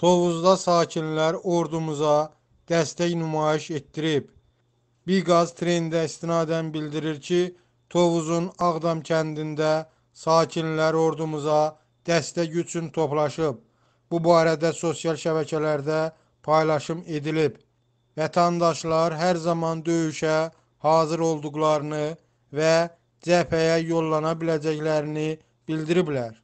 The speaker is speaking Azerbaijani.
Tovuzda sakinlər ordumuza dəstək nümayiş etdirib. Biqaz trendə istinadən bildirir ki, Tovuzun Ağdam kəndində sakinlər ordumuza dəstək üçün toplaşıb. Bu barədə sosial şəbəkələrdə paylaşım edilib. Vətəndaşlar hər zaman döyüşə hazır olduqlarını və cəbhəyə yollana biləcəklərini bildiriblər.